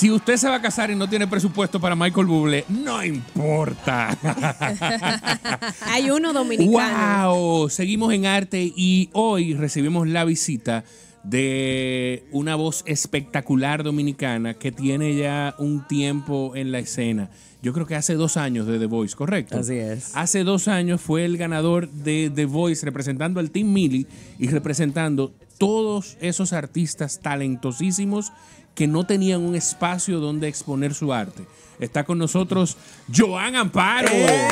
Si usted se va a casar y no tiene presupuesto para Michael Bublé, no importa. Hay uno dominicano. ¡Wow! Seguimos en arte y hoy recibimos la visita de una voz espectacular dominicana que tiene ya un tiempo en la escena. Yo creo que hace dos años de The Voice, ¿correcto? Así es. Hace dos años fue el ganador de The Voice representando al Team Millie y representando todos esos artistas talentosísimos que no tenían un espacio donde exponer su arte. Está con nosotros Joan Amparo. ¡Eh!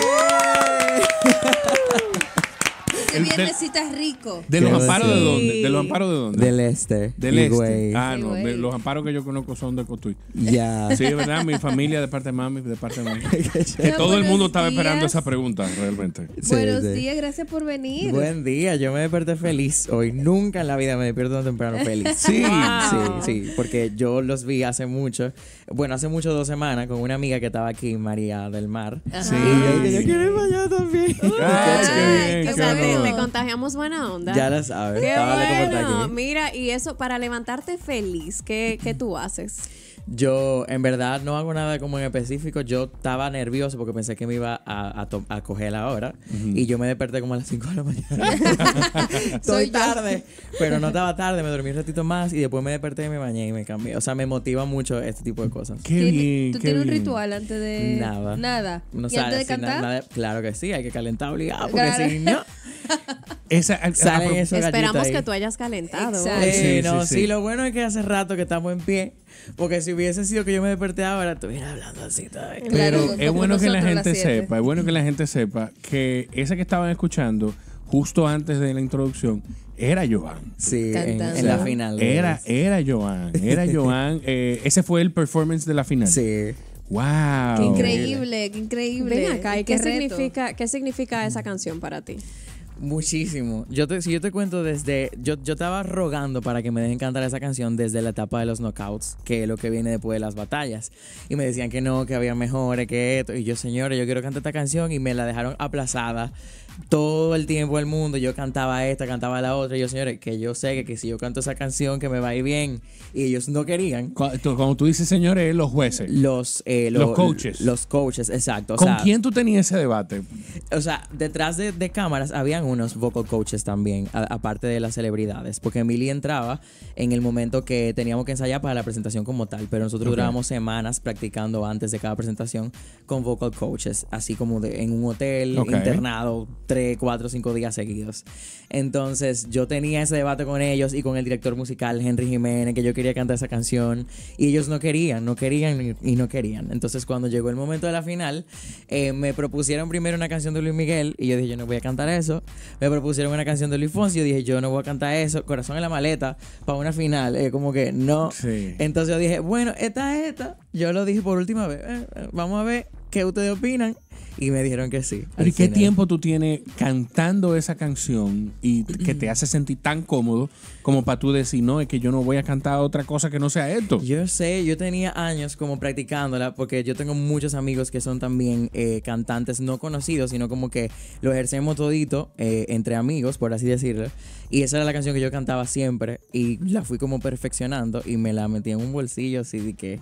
rico. ¿De los amparos de dónde? ¿De los amparos de dónde? Del este. Del este. Ah, no. los amparos que yo conozco son de Cotuí. Ya. Sí, ¿verdad? Mi familia de parte de mami, de parte de mami. que todo el mundo estaba esperando esa pregunta, realmente. Buenos días, gracias por venir. Buen día, yo me desperté feliz hoy. Nunca en la vida me despierto tan temprano feliz. Sí. Sí, sí, porque yo los vi hace mucho, bueno, hace mucho dos semanas con una amiga que estaba aquí, María del Mar. Sí. Y yo, yo quiero ir allá también. Ay, qué bien, te contagiamos buena onda. Ya la sabes. Qué bueno. Mira, y eso, para levantarte feliz, ¿qué, tú haces? Yo, en verdad, no hago nada como en específico. Yo estaba nervioso porque pensé que me iba a, a, coger la hora. Y yo me desperté como a las 5 de la mañana. Soy tarde. pero no estaba tarde, me dormí un ratito más y después me desperté y me bañé y me cambié. O sea, me motiva mucho este tipo de cosas. Qué bien, ¿Tú tienes un ritual antes de. Nada. Nada. No antes de cantar? claro que sí, hay que calentar obligado porque si no. Esperamos que tú hayas calentado. Eh, sí, sí, lo bueno es que hace rato que estamos en pie, porque si hubiese sido que yo me desperté ahora, estuviera hablando así todavía. Pero es bueno que la gente sepa, es bueno que la gente sepa que esa que estaban escuchando justo antes de la introducción era Joan. Sí, en, la final. Era, era Joan, era Joan. Eh, ese fue el performance de la final. Sí. ¡Wow! ¡Qué increíble, qué increíble! qué significa, ¿qué significa esa canción para ti? Muchísimo. Yo te, si yo te cuento desde. Yo, yo estaba rogando para que me dejen cantar esa canción desde la etapa de los knockouts, que es lo que viene después de las batallas. Y me decían que no, que había mejores, que esto. Y yo, señores, yo quiero cantar esta canción y me la dejaron aplazada todo el tiempo del mundo yo cantaba esta, cantaba la otra. Y yo, señores, que yo sé que, que si yo canto esa canción, que me va a ir bien. Y ellos no querían. Cuando, tú dices, señores, los jueces. Los, eh, los, coaches. Los coaches, exacto. ¿Con quién tú tenías ese debate? O sea, detrás de, cámaras habían unos vocal coaches también, aparte de las celebridades. Porque Emily entraba en el momento que teníamos que ensayar para la presentación como tal. Pero nosotros durábamos semanas practicando antes de cada presentación con vocal coaches. Así como de, en un hotel internado tres, cuatro, cinco días seguidos. Entonces yo tenía ese debate con ellos y con el director musical Henry Jiménez, que yo quería cantar esa canción y ellos no querían, no querían y no querían. Entonces cuando llegó el momento de la final, eh, me propusieron primero una canción de Luis Miguel y yo dije, yo no voy a cantar eso. Me propusieron una canción de Luis Fonsi y yo dije, yo no voy a cantar eso. Corazón en la maleta para una final, eh, como que no. Entonces yo dije, bueno, esta es esta. Yo lo dije por última vez, eh, vamos a ver qué ustedes opinan y me dijeron que sí. ¿Y qué tiempo tú tienes cantando esa canción y que te hace sentir tan cómodo como para tú decir, no, es que yo no voy a cantar otra cosa que no sea esto? Yo sé, yo tenía años como practicándola porque yo tengo muchos amigos que son también eh, cantantes no conocidos, sino como que lo ejercemos todito eh, entre amigos, por así decirlo. Y esa era la canción que yo cantaba siempre y la fui como perfeccionando y me la metí en un bolsillo así de que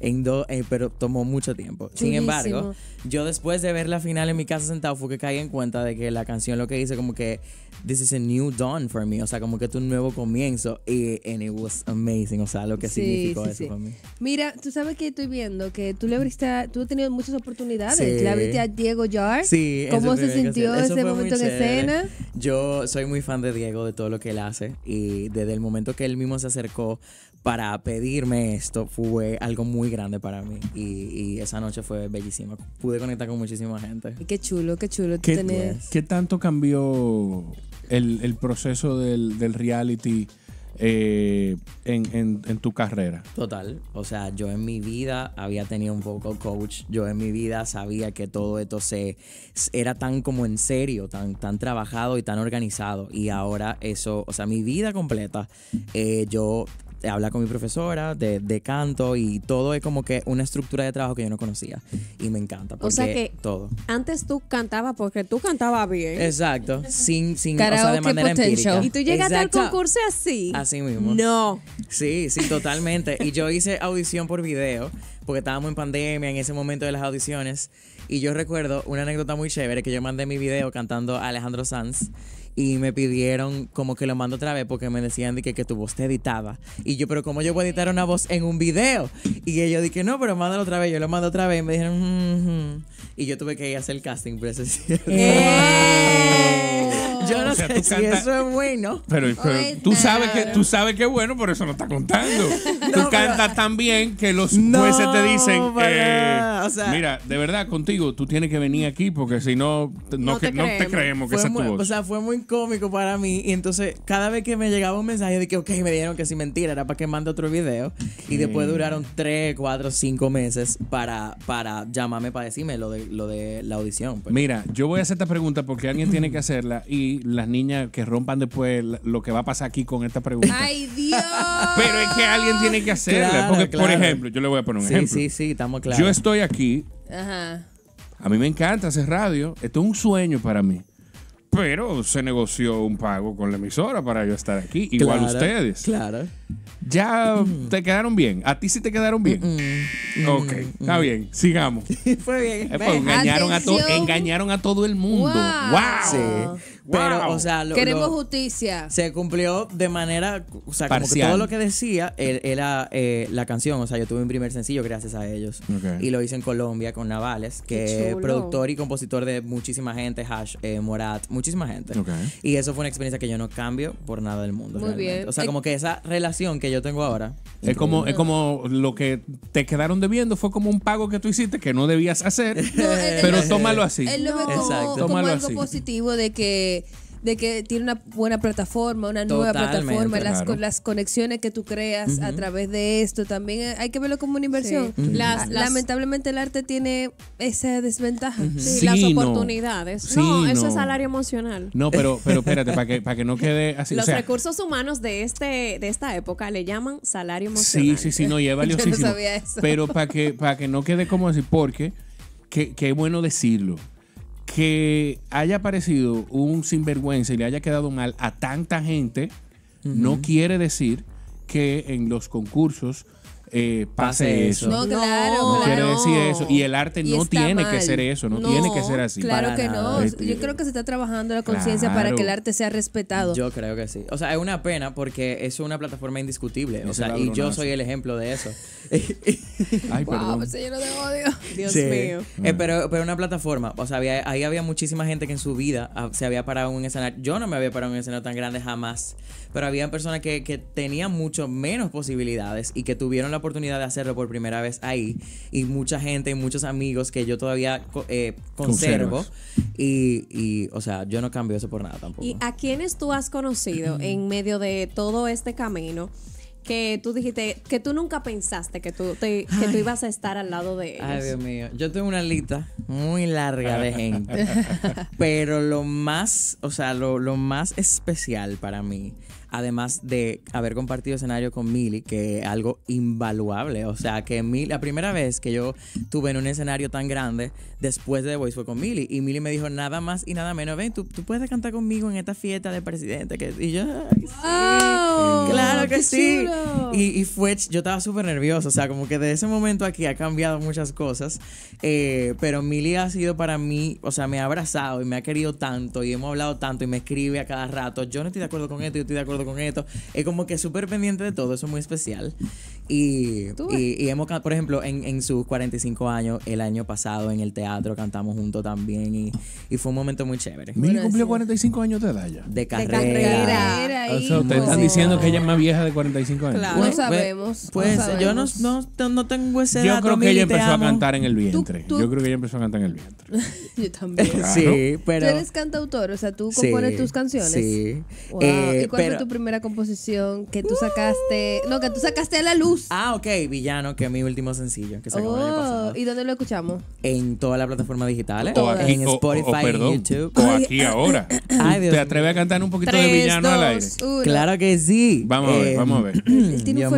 en eh, pero tomó mucho tiempo. Sin embargo, yo después de ver la final en mi casa sentado fue que caí en cuenta de que la canción lo que dice como que this is a new dawn for me, o sea, como que es un nuevo comienzo y and it was amazing, o sea, lo que sí, significó eso para mí. Mira, tú sabes que estoy viendo que tú le abriste, tú has tenido muchas oportunidades, le abriste a Diego Jar. ¿cómo se sintió ese momento en escena? Yo soy muy fan de Diego de todo lo que él hace y desde el momento que él mismo se acercó para pedirme esto fue algo muy grande para mí y, esa noche fue bellísima. Pude conectar con muchísima gente. Qué chulo, qué chulo. tenés? ¿Qué tanto cambió el, proceso del, reality eh, en, en, tu carrera? Total. O sea, yo en mi vida había tenido un vocal coach. Yo en mi vida sabía que todo esto se era tan como en serio, tan, tan trabajado y tan organizado. Y ahora eso, o sea, mi vida completa, eh, yo hablar con mi profesora de, canto y todo es como que una estructura de trabajo que yo no conocía y me encanta. Porque o sea que todo. Antes tú cantabas porque tú cantabas bien. Exacto, sin, sin de manera empírica. Y tú llegaste al concurso así. Así mismo. No. Sí, sí, totalmente. y yo hice audición por video porque estábamos en pandemia en ese momento de las audiciones y yo recuerdo una anécdota muy chévere que yo mandé mi video cantando a Alejandro Sanz y me pidieron como que lo mando otra vez porque me decían de que, tu voz te editaba. Y yo, pero ¿cómo yo voy a editar una voz en un video? Y ellos dije, no, pero mándalo otra vez. Yo lo mando otra vez y me dijeron, mm y yo tuve que ir a hacer el casting eso Yo no sé si eso es bueno. Pero, tú, sabes que, tú sabes que es bueno, por eso lo está contando. tú cantas tan bien que los jueces te dicen... Eh, Mira, de verdad, contigo, tú tienes que venir aquí porque si no, no, te, creemos. que O sea, fue muy cómico para mí. Y entonces, cada vez que me llegaba un mensaje de que, ok, me dieron que si mentira, era para que mande otro video. Y después duraron 3, 4, 5 meses para, para llamarme para decirme lo de, lo de la audición. Pues. Mira, yo voy a hacer esta pregunta porque alguien tiene que hacerla y las niñas que rompan después lo que va a pasar aquí con esta pregunta. ¡Ay, Dios! Pero es que alguien tiene que hacerla. por ejemplo, yo le voy a poner un sí, ejemplo. Sí, sí, estamos claros. Yo estoy aquí aquí. Ajá. A mí me encanta hacer radio. Esto es un sueño para mí. Pero se negoció un pago con la emisora para yo estar aquí. Igual ustedes. Claro. Ya te quedaron bien. A ti sí te quedaron bien. Mm, mm, mm, ok, está bien. Sigamos. Fue bien. Eh, pues, engañaron, a engañaron, a todo el mundo. ¡Wow! Pero, o sea, lo, queremos justicia. Se cumplió de manera, o sea, como que todo lo que decía ah, era eh, la canción. O sea, yo tuve un primer sencillo gracias a ellos. Y lo hice en Colombia con Navales, que es productor y compositor de muchísima gente, Hash, eh, Morat, muchísima gente. Y eso fue una experiencia que yo no cambio por nada del mundo. bien. O sea, eh, como que esa relación que yo tengo ahora. Es como, es como lo que te quedaron debiendo, fue como un pago que tú hiciste que no debías hacer. pero tómalo así. es lo como, algo positivo de que de, que tiene una buena plataforma, una nueva plataforma, las, las conexiones que tú creas a través de esto, también hay que verlo como una inversión. lamentablemente el arte tiene esa desventaja. las oportunidades. No, eso es salario emocional. No, pero, pero espérate, para que, para que no quede así. Los recursos humanos de este de esta época le llaman salario emocional. Sí, sí, sí, no, y es Pero para que, para que no quede como así, porque qué bueno decirlo que haya parecido un sinvergüenza y le haya quedado mal a tanta gente, no quiere decir que en los concursos eh, pase, eso. No, claro, claro. decir eso. Y el arte no tiene que ser eso, no, tiene que ser así. Claro que no. Yo creo que se está trabajando la conciencia para que el arte sea respetado. Yo creo que sí. O sea, es una pena porque es una plataforma indiscutible. O sea, y yo soy el ejemplo de eso. Ay, perdón. Dios mío. Eh, pero, pero una plataforma. O sea, ahí había muchísima gente que en su vida ah, se había parado en un escenario. Yo no me había parado en un escenario tan grande jamás. Pero había personas que, que tenían mucho menos posibilidades y que tuvieron la oportunidad de hacerlo por primera vez ahí y mucha gente y muchos amigos que yo todavía eh, conservo y, o sea, yo no cambio eso por nada tampoco. ¿Y a quiénes tú has conocido en medio de todo este camino? que tú dijiste que tú nunca pensaste que tú que tú ibas a estar al lado de ellos. Ay, Dios mío. Yo tengo una lista muy larga de gente. pero lo más, o sea, lo, lo más especial para mí además de haber compartido escenario con Mili, que es algo invaluable. O sea, que la primera vez que yo tuve en un escenario tan grande después de The Voice fue con Mili. Y Mili me dijo nada más y nada menos, ven, tú, puedes cantar conmigo en esta fiesta de presidente. Que, y yo, claro que sí. Y, fue, yo estaba súper nervioso. O sea, como que de ese momento aquí ha cambiado muchas cosas. Eh, pero Mili ha sido para mí, o sea, me ha abrazado y me ha querido tanto y hemos hablado tanto y me escribe a cada rato. Yo no estoy de acuerdo con esto, yo estoy de acuerdo con esto. Es como que súper pendiente de todo, eso es muy especial. Y, hemos, por ejemplo, en, sus 45 años, el año pasado en el teatro cantamos juntos también y, fue un momento muy chévere. Mira, cumplió 45 años de edad ya. De carrera. De carrera. O sea, ustedes están diciendo que ella es más vieja de 45 años. Pues, no sabemos. Pues, yo no, no, tengo ese Yo creo que ella empezó a cantar en el vientre. Yo creo que ella empezó a cantar en el vientre. yo también. Sí, pero. Tú eres cantautor, o sea, tú compones tus canciones. Sí. ¿Y eh, cuál fue tu primera composición que tú sacaste? No, que tú sacaste a la luz Ah, ok, Villano, que es mi último sencillo que oh, ¿Y dónde lo escuchamos? En todas las plataformas digitales, en Spotify, en YouTube. O aquí ah, ahora. ¿Te atreves a cantar un poquito de villano al aire? Claro que sí. Vamos a ver, eh, vamos a ver. Él tiene un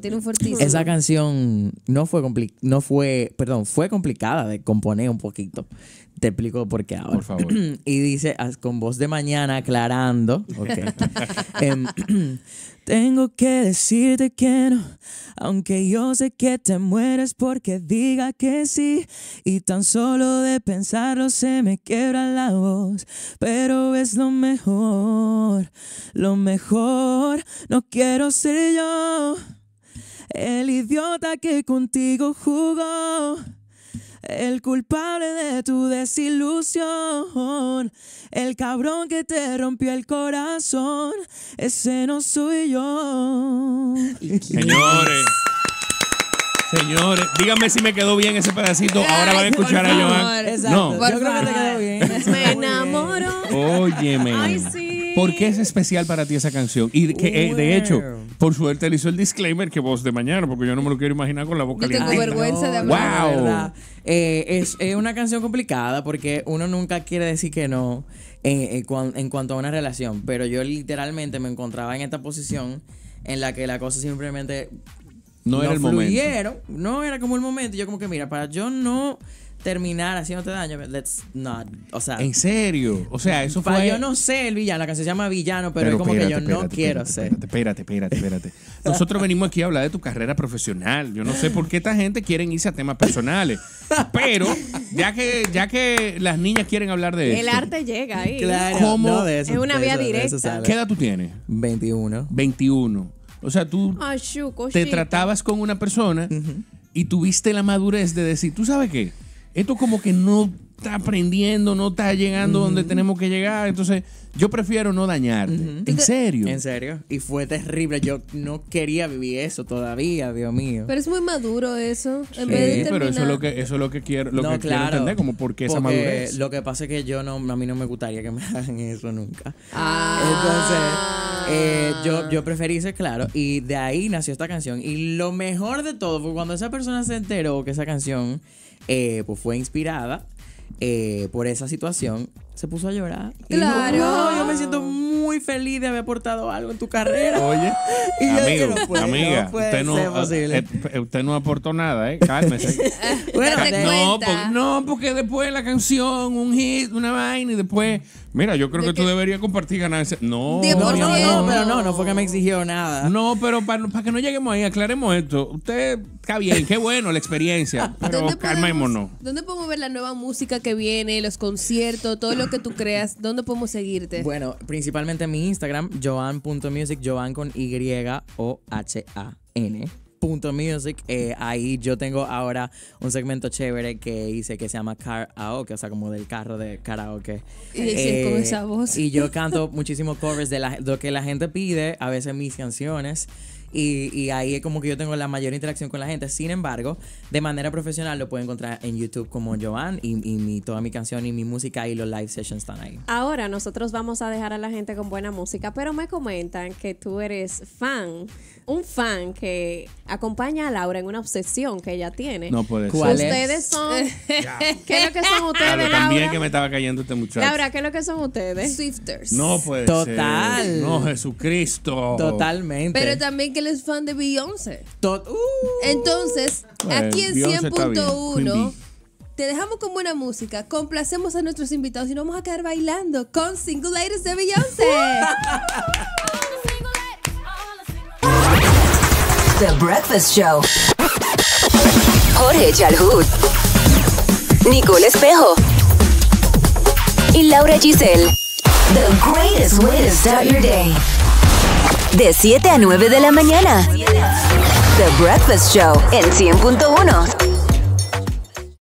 tiene Esa canción no fue no fue, perdón, fue complicada de componer un poquito. Te explico por qué ahora. Por favor. y dice con voz de mañana aclarando. Em, tengo que decirte que no, aunque yo sé que te mueres porque diga que sí. Y tan solo de pensarlo se me quiebra la voz. Pero es lo mejor, lo mejor. No quiero ser yo el idiota que contigo jugó. El culpable de tu desilusión, el cabrón que te rompió el corazón, ese no soy yo. Señores. Señores, díganme si me quedó bien ese pedacito. Ahora van a escuchar a Joan. No. Yo creo que te quedó bien. Me enamoro. Óyeme. ¿Por qué es especial para ti esa canción? Y que, eh, de hecho, por suerte él hizo el disclaimer que vos de mañana, porque yo no me lo quiero imaginar con la boca Yo tengo vergüenza de hablar. Wow. Eh, es, una canción complicada porque uno nunca quiere decir que no eh, eh, en, cuanto a una relación, pero yo literalmente me encontraba en esta posición en la que la cosa simplemente No era el momento. No era como el momento. yo como que, mira, para yo no terminar haciéndote daño, let's not. O sea. ¿En serio? O sea, eso fue. Yo no sé el villano, la canción se llama Villano, pero, es como que yo no quiero ser. Espérate, espérate, espérate. Nosotros venimos aquí a hablar de tu carrera profesional. Yo no sé por qué esta gente quiere irse a temas personales. Pero, ya que, ya que las niñas quieren hablar de eso. El arte llega ahí. Claro. es una vía directa. ¿Qué edad tú tienes? 21. 21. O sea, tú te tratabas con una persona y tuviste la madurez de decir, ¿tú sabes qué? Esto como que no está aprendiendo, no está llegando donde tenemos que llegar. Entonces, yo prefiero no dañarte. En serio. En serio. Y fue terrible. Yo no quería vivir eso todavía, Dios mío. Pero es muy maduro eso. sí, pero eso es lo que, eso lo que quiero, lo que quiero entender, como por qué esa madurez. Lo que pasa es que yo no, a mí no me gustaría que me hagan eso nunca. Ah. Entonces, eh, yo, yo preferí ser claro. Y de ahí nació esta canción. Y lo mejor de todo fue cuando esa persona se enteró que esa canción eh, pues fue inspirada eh, por esa situación, se puso a llorar. Claro. Y yo me siento muy muy feliz de haber aportado algo en tu carrera. Oye, amigo, amiga, usted, no, aportó nada, ¿eh? Cálmese. bueno, no, porque después la canción, un hit, una vaina y después... Mira, yo creo que, tú deberías compartir ganancias. No, no, no, pero no, no fue que me exigió nada. No, pero para, que no lleguemos ahí, aclaremos esto. Usted está bien, qué bueno la experiencia, pero calmémonos. ¿Dónde podemos ver la nueva música que viene, los conciertos, todo lo que tú creas? ¿Dónde podemos seguirte? Bueno, principalmente mi Instagram, joan.music, joan con Y-O-H-A-N. Punto music, eh, ahí yo tengo ahora un segmento chévere que hice que se llama karaoke, o sea, como del carro de karaoke. Y eh, Y yo canto muchísimos covers de, de lo que la gente pide, a veces mis canciones. Y, ahí es como que yo tengo la mayor interacción con la gente. Sin embargo, de manera profesional lo pueden encontrar en YouTube como Joan y, y mi, toda mi canción y mi música y los live sessions están ahí. Ahora nosotros vamos a dejar a la gente con buena música, pero me comentan que tú eres fan, un fan que acompaña a Laura en una obsesión que ella tiene. No puede ser. Ustedes son... ¿Qué es lo que son ustedes, claro, También que me estaba cayendo este muchacho. Laura, ¿qué es lo que son ustedes? Swifters. No puede Total. ser. Total. No, Jesucristo. Totalmente. Pero también que es fan de Beyoncé. ¡Uh! Entonces, aquí en 100.1 te dejamos con buena música, complacemos a nuestros invitados y nos vamos a quedar bailando con Single Ladies de Beyoncé. The Breakfast Show. Jorge Chalhut. Nicole Espejo. Y Laura Giselle. The greatest way to start your day de 7 a 9 de la mañana. The Breakfast Show en 100.1.